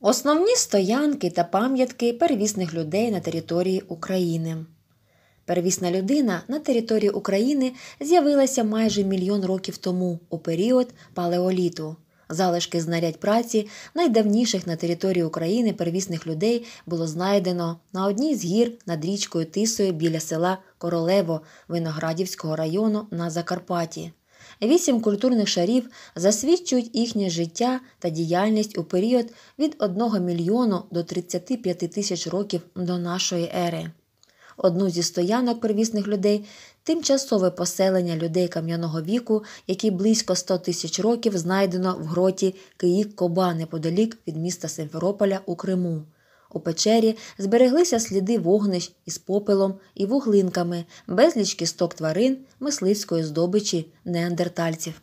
Основні стоянки та пам'ятки первісних людей на території України. Первісна людина на території України з'явилася майже мільйон років тому у період палеоліту. Залишки знарядь праці найдавніших на території України первісних людей було знайдено на одній з гір над річкою Тисою біля села Королево Виноградівського району на Закарпатті. Вісім культурних шарів засвідчують їхнє життя та діяльність у період від 1 мільйону до 35 тисяч років до нашої ери. Одну зі стоянок первісних людей тимчасове поселення людей кам'яного віку, які близько 100 тисяч років знайдено в гроті Киїк Коба неподалік від міста Симферополя у Криму. У печері збереглися сліди вогнищ із попелом і вуглинками, безліч кісток тварин, мисливської здобичі неандертальців.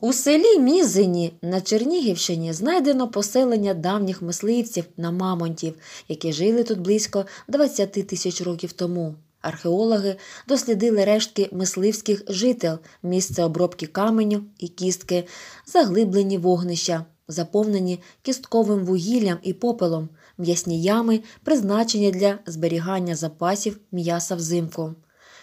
У селі Мізині на Чернігівщині знайдено поселення давніх мисливців на Мамонтів, які жили тут близько 20 тисяч років тому. Археологи дослідили рештки мисливських жител, місце обробки каменю і кістки, заглиблені вогнища, заповнені кістковим вугіллям і попелом, м'ясні ями, призначені для зберігання запасів м'яса взимку.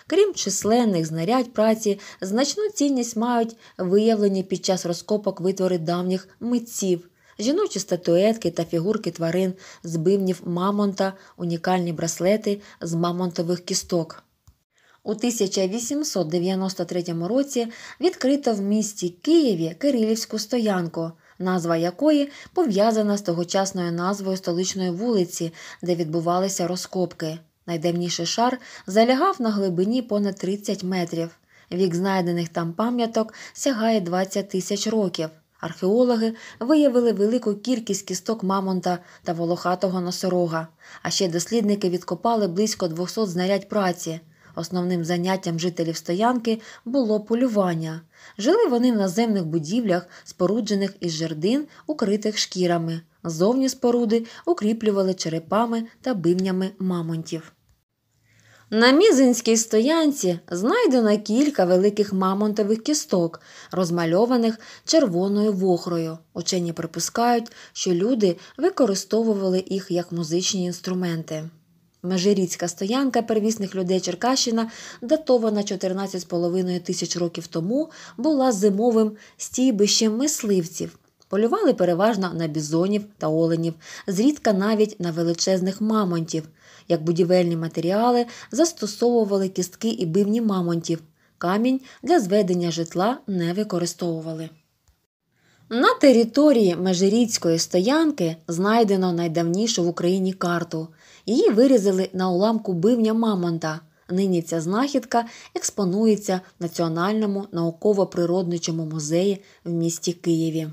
Крім численних знарядь праці, значну цінність мають виявлені під час розкопок витвори давніх митців. Жіночі статуетки та фігурки тварин з бивнів мамонта, унікальні браслети з мамонтових кісток. У 1893 році відкрито в місті Києві Кирилівську стоянку, назва якої пов'язана з тогочасною назвою столичної вулиці, де відбувалися розкопки. Найдемніший шар залягав на глибині понад 30 метрів. Вік знайдених там пам'яток сягає 20 тисяч років. Археологи виявили велику кількість кісток мамонта та волохатого носорога. А ще дослідники відкопали близько 200 знарядь праці. Основним заняттям жителів стоянки було полювання. Жили вони в наземних будівлях, споруджених із жердин, укритих шкірами. Зовні споруди укріплювали черепами та бивнями мамонтів. На мізинській стоянці знайдено кілька великих мамонтових кісток, розмальованих червоною вохрою. Учені припускають, що люди використовували їх як музичні інструменти. Межиріцька стоянка первісних людей Черкащина, датована 14,5 тисяч років тому, була зимовим стійбищем мисливців. Полювали переважно на бізонів та оленів, зрідка навіть на величезних мамонтів. Як будівельні матеріали застосовували кістки і бивні мамонтів. Камінь для зведення житла не використовували. На території Межиріцької стоянки знайдено найдавнішу в Україні карту. Її вирізали на уламку бивня Мамонта. Нині ця знахідка експонується в Національному науково-природничому музеї в місті Києві.